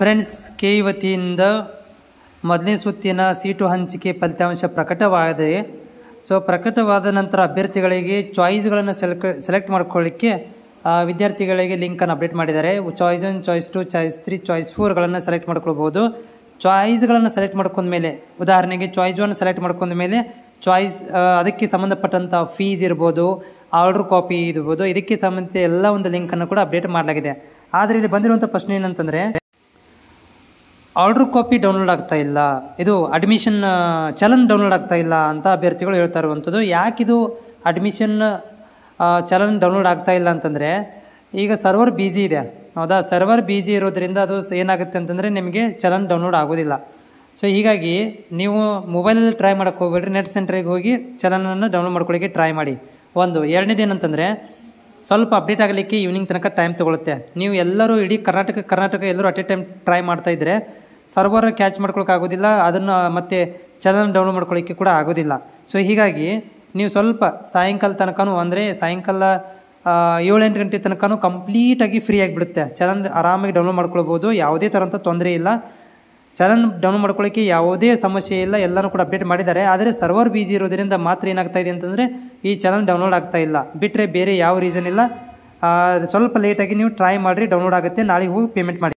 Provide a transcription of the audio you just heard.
friends K ವತಿಯಿಂದ ಮೊದಲನೇ ಸುತ್ತಿನ ಸೀಟು ಹಂಚಿಕೆ ಫಲಿತಾಂಶ ಪ್ರಕಟವಾಗಿದೆ ಸೊ ಪ್ರಕಟವಾದ ನಂತರ ಅಭ್ಯರ್ಥಿಗಳಿಗೆ ಚಾಯ್ಸ್ಗಳನ್ನು ಸೆಲೆಕ್ ಸೆಲೆಕ್ಟ್ ಮಾಡ್ಕೊಳ್ಳಿಕ್ಕೆ ವಿದ್ಯಾರ್ಥಿಗಳಿಗೆ ಲಿಂಕನ್ನು ಅಪ್ಡೇಟ್ ಮಾಡಿದ್ದಾರೆ choice one choice two choice three choice ಫೋರ್ಗಳನ್ನು ಸೆಲೆಕ್ಟ್ ಮಾಡ್ಕೊಳ್ಬೋದು ಚಾಯ್ಸ್ಗಳನ್ನು ಸೆಲೆಕ್ಟ್ ಮಾಡ್ಕೊಂಡ್ಮೇಲೆ ಉದಾಹರಣೆಗೆ ಚಾಯ್ಸ್ ಒನ್ ಸೆಲೆಕ್ಟ್ ಮಾಡ್ಕೊಂಡ್ಮೇಲೆ ಚಾಯ್ಸ್ ಅದಕ್ಕೆ ಸಂಬಂಧಪಟ್ಟಂಥ ಫೀಸ್ ಇರ್ಬೋದು ಆರ್ಡ್ರ್ ಕಾಪಿ ಇರ್ಬೋದು ಇದಕ್ಕೆ ಸಂಬಂಧಿತ ಎಲ್ಲ ಒಂದು ಲಿಂಕನ್ನು ಕೂಡ ಅಪ್ಡೇಟ್ ಮಾಡಲಾಗಿದೆ ಆದರೆ ಇಲ್ಲಿ ಬಂದಿರುವಂಥ ಪ್ರಶ್ನೆ ಏನಂತಂದರೆ ಆರ್ಡ್ರ್ ಕಾಪಿ ಡೌನ್ಲೋಡ್ ಆಗ್ತಾ ಇಲ್ಲ ಇದು ಅಡ್ಮಿಷನ್ ಚಲನ್ ಡೌನ್ಲೋಡ್ ಆಗ್ತಾ ಇಲ್ಲ ಅಂತ ಅಭ್ಯರ್ಥಿಗಳು ಹೇಳ್ತಾ ಇರುವಂಥದ್ದು ಯಾಕಿದು ಅಡ್ಮಿಷನ್ ಚಲನ್ ಡೌನ್ಲೋಡ್ ಆಗ್ತಾ ಇಲ್ಲ ಅಂತಂದರೆ ಈಗ ಸರ್ವರ್ ಬ್ಯುಸಿ ಇದೆ ಹೌದಾ ಸರ್ವರ್ ಬ್ಯುಸಿ ಇರೋದ್ರಿಂದ ಅದು ಏನಾಗುತ್ತೆ ಅಂತಂದರೆ ನಿಮಗೆ ಚಲನ್ ಡೌನ್ಲೋಡ್ ಆಗೋದಿಲ್ಲ ಸೊ ಹೀಗಾಗಿ ನೀವು ಮೊಬೈಲಲ್ಲಿ ಟ್ರೈ ಮಾಡೋಕ್ಕೆ ಹೋಗ್ಬೇಡ್ರಿ ನೆಟ್ ಸೆಂಟ್ರಿಗೆ ಹೋಗಿ ಚಲನನ್ನು ಡೌನ್ಲೋಡ್ ಮಾಡ್ಕೊಳ್ಳಿಕ್ಕೆ ಟ್ರೈ ಮಾಡಿ ಒಂದು ಎರಡನೇದು ಏನಂತಂದರೆ ಸ್ವಲ್ಪ ಅಪ್ಡೇಟ್ ಆಗಲಿಕ್ಕೆ ಈವ್ನಿಂಗ್ ತನಕ ಟೈಮ್ ತೊಗೊಳುತ್ತೆ ನೀವು ಎಲ್ಲರೂ ಇಡೀ ಕರ್ನಾಟಕ ಕರ್ನಾಟಕ ಎಲ್ಲರೂ ಅಟ್ ಎ ಟೈಮ್ ಟ್ರೈ ಮಾಡ್ತಾಯಿದ್ರೆ ಸರ್ವರ್ ಕ್ಯಾಚ್ ಮಾಡ್ಕೊಳಕ್ಕೆ ಆಗೋದಿಲ್ಲ ಅದನ್ನು ಮತ್ತೆ ಚಾನಲ್ ಡೌನ್ಲೋಡ್ ಮಾಡ್ಕೊಳ್ಳಿಕ್ಕೆ ಕೂಡ ಆಗೋದಿಲ್ಲ ಸೊ ಹೀಗಾಗಿ ನೀವು ಸ್ವಲ್ಪ ಸಾಯಂಕಾಲ ತನಕನೂ ಅಂದರೆ ಸಾಯಂಕಾಲ ಏಳೆಂಟು ಗಂಟೆ ತನಕನೂ ಕಂಪ್ಲೀಟಾಗಿ ಫ್ರೀ ಆಗಿಬಿಡುತ್ತೆ ಚಲನ್ ಆರಾಮಾಗಿ ಡೌನ್ಲೋಡ್ ಮಾಡ್ಕೊಳ್ಬೋದು ಯಾವುದೇ ಥರಂಥ ತೊಂದರೆ ಇಲ್ಲ ಚಾನಲ್ ಡೌನ್ಲೋಡ್ ಮಾಡ್ಕೊಳ್ಳೋಕ್ಕೆ ಯಾವುದೇ ಸಮಸ್ಯೆ ಇಲ್ಲ ಎಲ್ಲರೂ ಕೂಡ ಅಪ್ಡೇಟ್ ಮಾಡಿದ್ದಾರೆ ಆದರೆ ಸರ್ವರ್ ಬೀಸಿ ಇರೋದರಿಂದ ಮಾತ್ರ ಏನಾಗ್ತಾ ಇದೆ ಅಂತಂದರೆ ಈ ಚಾನಲ್ ಡೌನ್ಲೋಡ್ ಆಗ್ತಾ ಇಲ್ಲ ಬಿಟ್ಟರೆ ಬೇರೆ ಯಾವ ರೀಸನ್ ಇಲ್ಲ ಸ್ವಲ್ಪ ಲೇಟಾಗಿ ನೀವು ಟ್ರೈ ಮಾಡಿರಿ ಡೌನ್ಲೋಡ್ ಆಗುತ್ತೆ ನಾಳೆ ಹೋಗಿ ಪೇಮೆಂಟ್ ಮಾಡಿ